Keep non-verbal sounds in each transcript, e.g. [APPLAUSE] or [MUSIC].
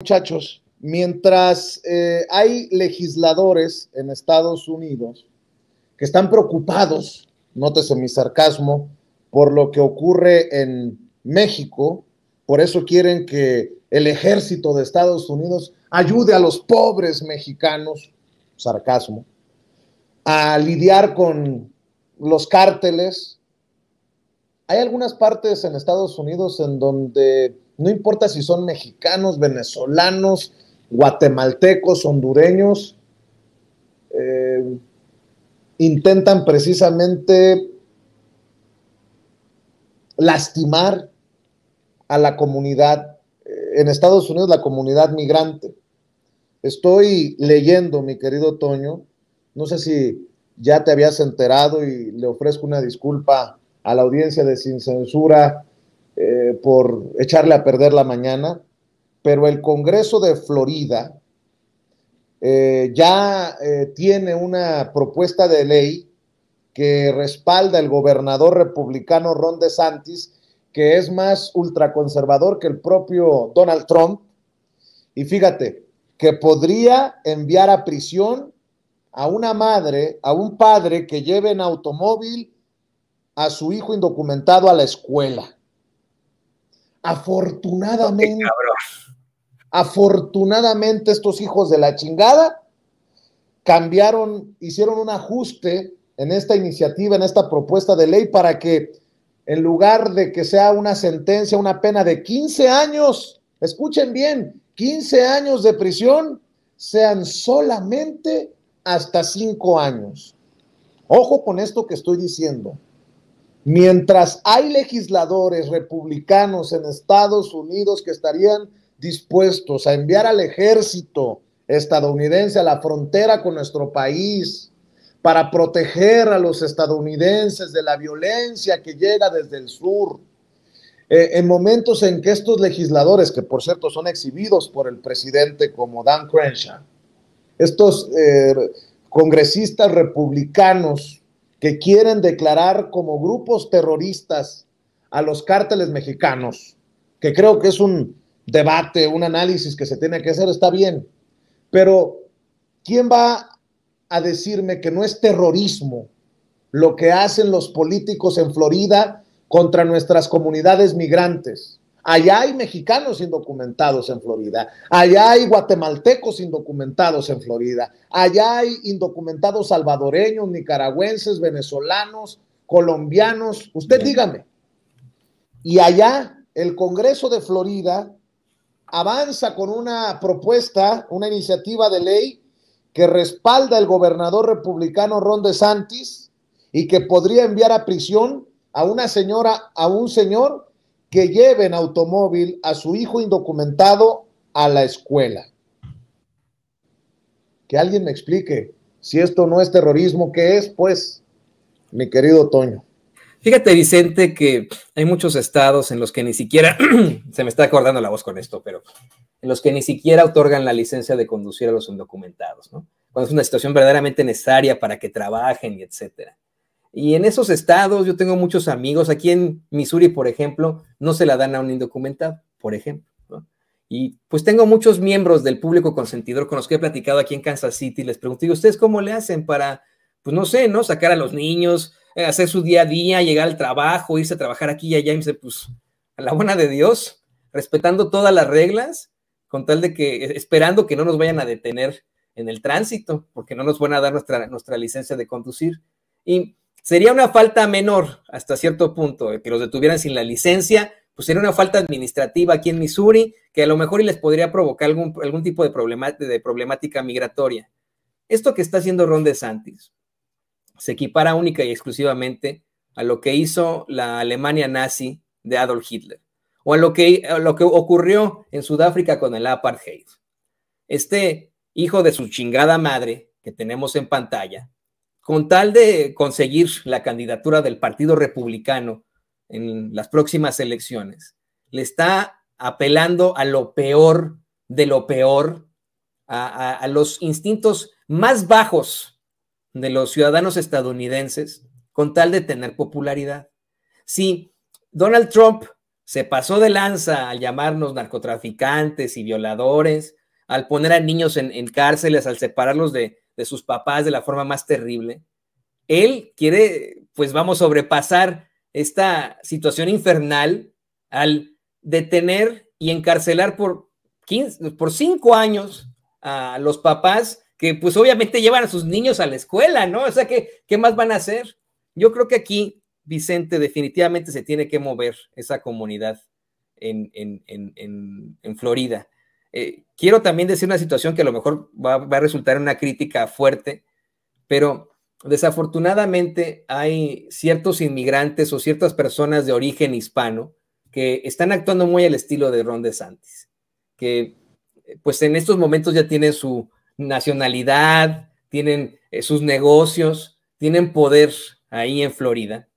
muchachos, mientras eh, hay legisladores en Estados Unidos que están preocupados, nótese mi sarcasmo, por lo que ocurre en México, por eso quieren que el ejército de Estados Unidos ayude a los pobres mexicanos, sarcasmo, a lidiar con los cárteles. Hay algunas partes en Estados Unidos en donde no importa si son mexicanos, venezolanos, guatemaltecos, hondureños, eh, intentan precisamente lastimar a la comunidad, eh, en Estados Unidos la comunidad migrante. Estoy leyendo, mi querido Toño, no sé si ya te habías enterado y le ofrezco una disculpa a la audiencia de Sin Censura eh, por echarle a perder la mañana, pero el Congreso de Florida eh, ya eh, tiene una propuesta de ley que respalda el gobernador republicano Ron DeSantis, que es más ultraconservador que el propio Donald Trump. Y fíjate, que podría enviar a prisión a una madre, a un padre que lleve en automóvil a su hijo indocumentado a la escuela. Afortunadamente, afortunadamente estos hijos de la chingada cambiaron, hicieron un ajuste en esta iniciativa, en esta propuesta de ley para que en lugar de que sea una sentencia, una pena de 15 años, escuchen bien, 15 años de prisión, sean solamente hasta 5 años. Ojo con esto que estoy diciendo. Mientras hay legisladores republicanos en Estados Unidos que estarían dispuestos a enviar al ejército estadounidense a la frontera con nuestro país para proteger a los estadounidenses de la violencia que llega desde el sur, eh, en momentos en que estos legisladores, que por cierto son exhibidos por el presidente como Dan Crenshaw, estos eh, congresistas republicanos que quieren declarar como grupos terroristas a los cárteles mexicanos, que creo que es un debate, un análisis que se tiene que hacer, está bien, pero ¿quién va a decirme que no es terrorismo lo que hacen los políticos en Florida contra nuestras comunidades migrantes? Allá hay mexicanos indocumentados en Florida. Allá hay guatemaltecos indocumentados en Florida. Allá hay indocumentados salvadoreños, nicaragüenses, venezolanos, colombianos. Usted dígame. Y allá el Congreso de Florida avanza con una propuesta, una iniciativa de ley que respalda el gobernador republicano Ron DeSantis y que podría enviar a prisión a una señora, a un señor que lleven automóvil a su hijo indocumentado a la escuela. Que alguien me explique si esto no es terrorismo, ¿qué es? Pues, mi querido Toño. Fíjate, Vicente, que hay muchos estados en los que ni siquiera, [CLEARS THROAT] se me está acordando la voz con esto, pero en los que ni siquiera otorgan la licencia de conducir a los indocumentados, ¿no? Cuando es una situación verdaderamente necesaria para que trabajen y etcétera. Y en esos estados yo tengo muchos amigos, aquí en Missouri, por ejemplo, no se la dan a un indocumentado, por ejemplo. Y pues tengo muchos miembros del público consentidor con los que he platicado aquí en Kansas City, les pregunto, ¿y ustedes cómo le hacen para, pues no sé, ¿no? Sacar a los niños, eh, hacer su día a día, llegar al trabajo, irse a trabajar aquí y allá, y me pues, a la buena de Dios, respetando todas las reglas, con tal de que, eh, esperando que no nos vayan a detener en el tránsito, porque no nos van a dar nuestra, nuestra licencia de conducir. Y Sería una falta menor hasta cierto punto, eh, que los detuvieran sin la licencia, pues sería una falta administrativa aquí en Missouri, que a lo mejor y les podría provocar algún, tipo de, problemática migratoria. Esto que está haciendo Ron DeSantis se equipara única y exclusivamente a lo que hizo la Alemania nazi de Adolf Hitler o lo que, a lo que ocurrió en Sudáfrica con el apartheid. Este hijo de su chingada madre que tenemos en pantalla, con tal de conseguir la candidatura del Partido Republicano en las próximas elecciones. Le está apelando a lo peor de lo peor, a, los instintos más bajos de los ciudadanos estadounidenses, con tal de tener popularidad. Si Donald Trump se pasó de lanza al llamarnos narcotraficantes y violadores, al poner a niños en cárceles, al separarlos de, de sus papás de la forma más terrible. Él quiere, pues vamos, sobrepasar esta situación infernal al detener y encarcelar por, por cinco años a los papás que pues obviamente llevan a sus niños a la escuela, ¿no? O sea, ¿qué, más van a hacer? Yo creo que aquí, Vicente, definitivamente se tiene que mover esa comunidad en Florida. Eh, quiero también decir una situación que a lo mejor va, a resultar una crítica fuerte, pero desafortunadamente hay ciertos inmigrantes o ciertas personas de origen hispano que están actuando muy al estilo de Ron DeSantis, que eh, pues en estos momentos ya tienen su nacionalidad, tienen eh, sus negocios, tienen poder ahí en Florida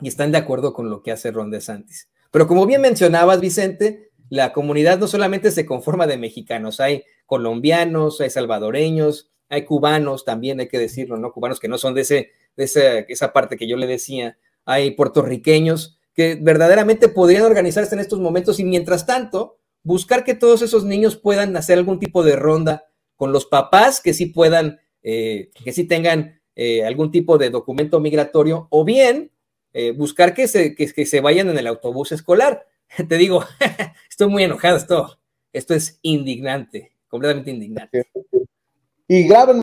y están de acuerdo con lo que hace Ron DeSantis. Pero como bien mencionabas, Vicente, la comunidad no solamente se conforma de mexicanos, hay colombianos, hay salvadoreños, hay cubanos también, hay que decirlo, ¿no? Cubanos que no son de, ese, de esa, esa parte que yo le decía, hay puertorriqueños que verdaderamente podrían organizarse en estos momentos y mientras tanto buscar que todos esos niños puedan hacer algún tipo de ronda con los papás que sí puedan, eh, que sí tengan eh, algún tipo de documento migratorio o bien eh, buscar que se, que, que se vayan en el autobús escolar. [LAUGHS] te digo, [LAUGHS] estoy muy enojado, esto, esto es indignante, completamente indignante. Y graban